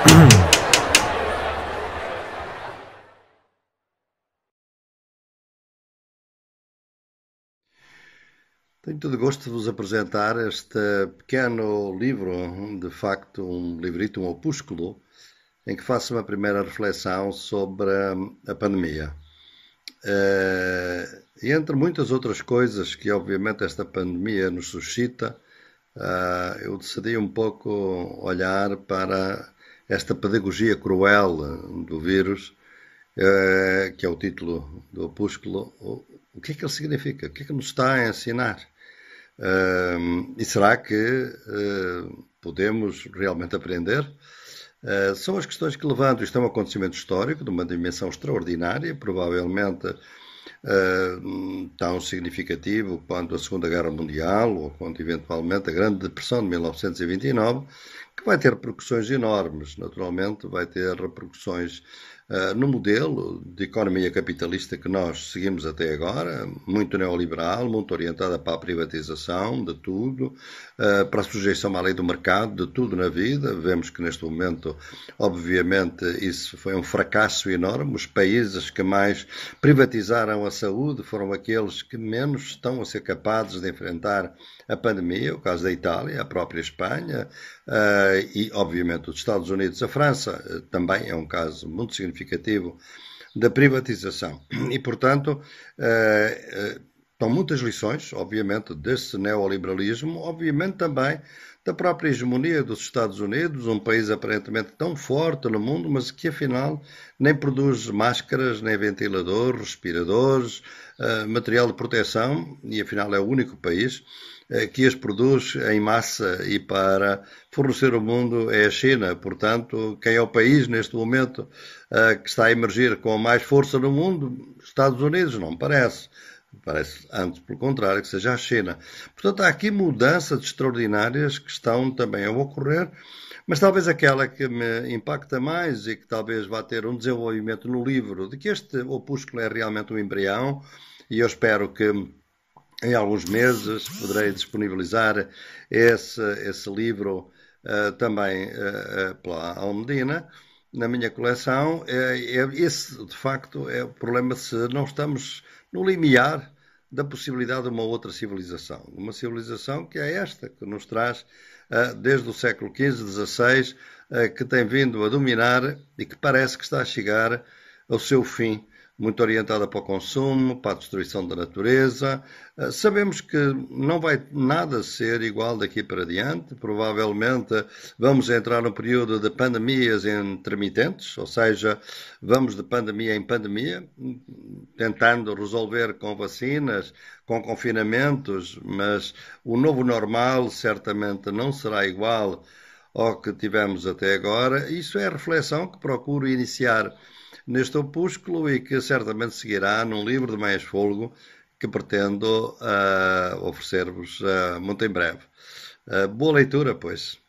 Tenho todo gosto de vos apresentar este pequeno livro, de facto um livrito, um opúsculo, em que faço uma primeira reflexão sobre hum, a pandemia. Eh, e entre muitas outras coisas que, obviamente, esta pandemia nos suscita, ah, eu decidi um pouco olhar para esta pedagogia cruel eh, do vírus, eh, que é o título do opúsculo, o que é que ele significa? O que é que nos está a ensinar? Ehm, e será que eh, podemos realmente aprender? São as questões que levanto. Isto é um acontecimento histórico de uma dimensão extraordinária, provavelmente tão significativo quanto a Segunda Guerra Mundial ou quanto eventualmente a Grande Depressão de 1929, que vai ter repercussões enormes, naturalmente, vai ter repercussões uh, no modelo de economia capitalista que nós seguimos até agora, muito neoliberal, muito orientada para a privatização de tudo, uh, para a sujeição à lei do mercado, de tudo na vida. Vemos que neste momento, obviamente, isso foi um fracasso enorme. Os países que mais privatizaram a saúde foram aqueles que menos estão a ser capazes de enfrentar a pandemia, o caso da Itália, a própria Espanha. Uh, eh, e, obviamente, os Estados Unidos. A França eh, também é um caso muito significativo da privatização. E, portanto, eh, Estão muitas lições, obviamente, desse neoliberalismo, obviamente também da própria hegemonia dos Estados Unidos, um país aparentemente tão forte no mundo, mas que afinal nem produz máscaras, nem ventiladores, respiradores, eh, material de proteção, e afinal é o único país eh, que as produz em massa e para fornecer o mundo é a China. Portanto, quem é o país neste momento eh, que está a emergir com mais força no mundo? Estados Unidos, não parece. Parece antes, pelo contrário, que seja a China. Portanto, há aqui mudanças extraordinárias que estão também a ocorrer, mas talvez aquela que me impacta mais e que talvez vá ter um desenvolvimento no livro, de que este opúsculo é realmente um embrião, e eu espero que em alguns meses poderei disponibilizar esse, esse livro uh, também uh, pela Almedina na minha coleção, é, é, esse de facto é o problema se não estamos no limiar da possibilidade de uma outra civilização. Uma civilização que é esta, que nos traz ah, desde o século XV, XVI, ah, que tem vindo a dominar e que parece que está a chegar ao seu fim muito orientada para o consumo, para a destruição da natureza. Ah, sabemos que não vai nada ser igual daqui para diante. Provavelmente vamos entrar num período de pandemias intermitentes, ou seja, vamos de pandemia em pandemia, tentando resolver com vacinas, com confinamentos, mas o novo normal certamente não será igual ao que tivemos até agora. Isso é a reflexão que procuro iniciar neste opúsculo e que certamente seguirá num livro de mais folgo que pretendo uh, oferecer-vos uh, muito em breve. Uh, boa leitura, pois.